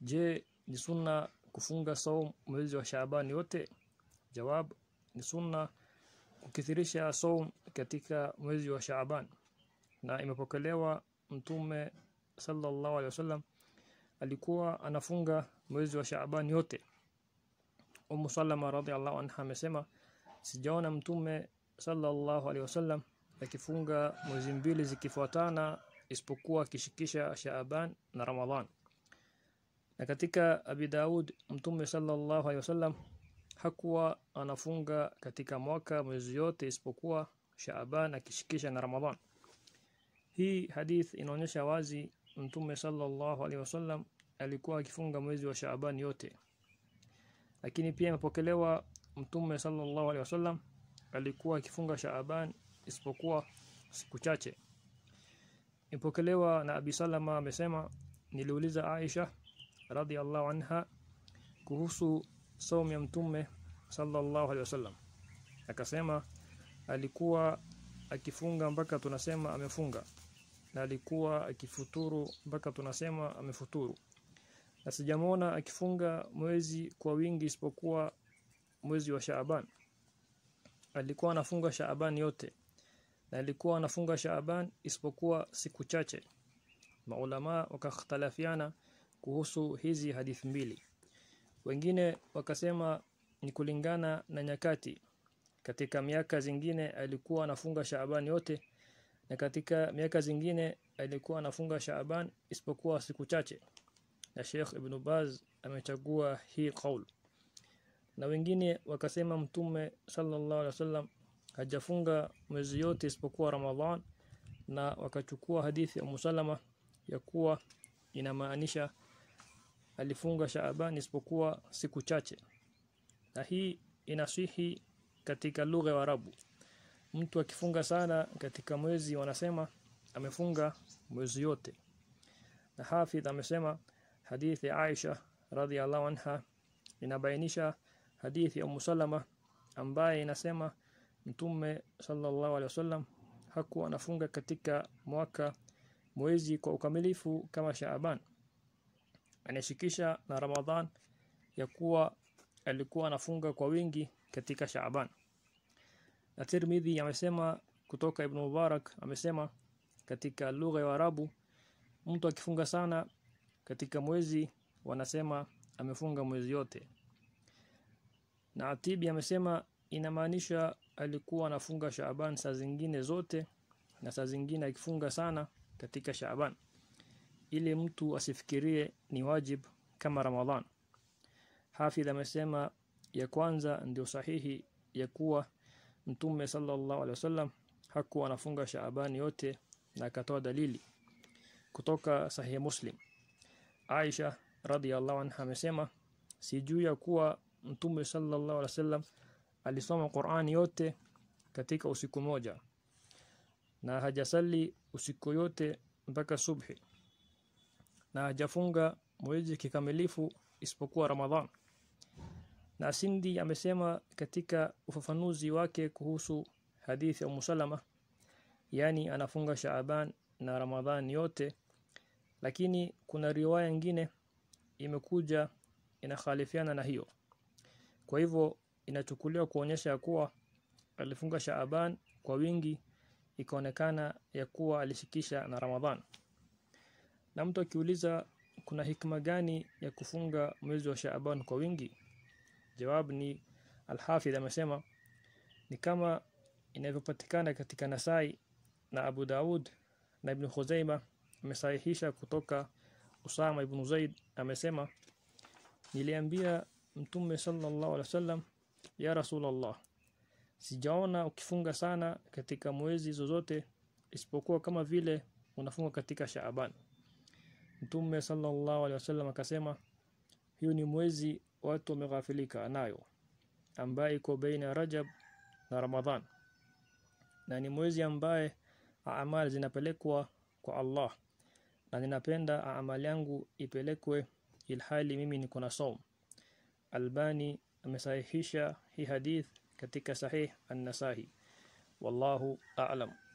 Je, ni sunna kufunga saum mwezi wa Shaabani yote? Jawab, ni sunna kukithirisha saum katika mwezi wa Shaaban. Na imepokelewa Mtume sallallahu alaihi wasallam alikuwa anafunga mwezi wa Shaaban yote. Ummu Salama radhiallahu anha amesema sijaona Mtume sallallahu alaihi wasallam akifunga mwezi mbili zikifuatana isipokuwa akishikisha Shaaban na Ramadhan. Na katika Abi Daud Mtume sallallahu alaihi wasallam hakuwa anafunga katika mwaka mwezi yote isipokuwa Shaaban akishikisha na Ramadhan. Hii hadith inaonyesha wazi Mtume sallallahu alaihi wasallam alikuwa akifunga mwezi wa Shaaban yote. Lakini pia imepokelewa Mtume sallallahu alaihi wasallam alikuwa akifunga Shaaban isipokuwa siku chache. Ipokelewa na Abi Salama amesema niliuliza Aisha radhiallahu anha kuhusu saumu ya mtume sallallahu alaihi wasallam akasema alikuwa akifunga mpaka tunasema amefunga na alikuwa akifuturu mpaka tunasema amefuturu na akifunga mwezi kwa wingi isipokuwa mwezi wa Shaaban alikuwa anafunga Shaaban yote na alikuwa anafunga Shaaban isipokuwa siku chache maulama wakakhtalafiana kuhusu hizi hadithi mbili. Wengine wakasema ni kulingana na nyakati. Katika miaka zingine alikuwa anafunga Shaaban yote na katika miaka zingine alikuwa anafunga Shaaban isipokuwa siku chache. Na Sheikh Ibn Baz amechagua hii kaul Na wengine wakasema Mtume sallallahu alaihi wasallam hajafunga mwezi yote isipokuwa Ramadhan na wakachukua hadithi ya Musalama ya kuwa inamaanisha alifunga Shaaban isipokuwa siku chache. Na hii inaswihi katika lugha ya Arabu. Mtu akifunga sana katika mwezi wanasema amefunga mwezi yote. Na Hafidh amesema hadithi ya Aisha radhiallahu anha inabainisha hadithi ya musalama umm ambaye inasema Mtume sallallahu alaihi wasallam hakuwa anafunga katika mwaka mwezi kwa ukamilifu kama Shaaban anashikisha na Ramadhan ya kuwa alikuwa anafunga kwa wingi katika Shaaban. Na Tirmidhi amesema kutoka Ibn Mubarak amesema katika lugha ya Arabu mtu akifunga sana katika mwezi wanasema amefunga mwezi yote. Na Atibi amesema inamaanisha alikuwa anafunga Shaaban saa zingine zote na saa zingine akifunga sana katika Shaaban ili mtu asifikirie ni wajib kama Ramadhan. Hafidh amesema ya kwanza ndio sahihi ya kuwa Mtume sallallahu alaihi wasallam hakuwa anafunga Shaaban yote na akatoa dalili kutoka Sahihi Muslim. Aisha radhiyallahu anha amesema sijui ya kuwa Mtume sallallahu alaihi wasallam alisoma Qur'ani yote katika usiku moja na hajasali usiku yote mpaka subhi na hajafunga mwezi kikamilifu isipokuwa Ramadhan. Na Sindi amesema katika ufafanuzi wake kuhusu hadithi ya Musalama, yani anafunga Shaaban na Ramadhan yote, lakini kuna riwaya nyingine imekuja inakhalifiana na hiyo. Kwa hivyo inachukuliwa kuonyesha ya kuwa alifunga Shaaban kwa wingi, ikaonekana ya kuwa alishikisha na Ramadhan. Na mtu akiuliza kuna hikma gani ya kufunga mwezi wa Shaaban kwa wingi? Jawabu ni Al-Hafidh amesema ni kama inavyopatikana katika Nasai na Abu Daud na Ibn Khuzaima amesahihisha kutoka Usama ibn Zaid amesema niliambia Mtume sallallahu alaihi wasallam ya Rasulullah sijaona ukifunga sana katika mwezi zozote isipokuwa kama vile unafunga katika Shaaban Mtume sallallahu alaihi wasallam akasema, hiyo ni mwezi watu wameghafilika nayo, ambaye iko baina ya Rajab na Ramadhan, na ni mwezi ambaye amali zinapelekwa kwa Allah, na ninapenda amali yangu ipelekwe ilhali mimi niko na saum. Albani amesahihisha hii hadith katika Sahih an nasai Wallahu a'lam.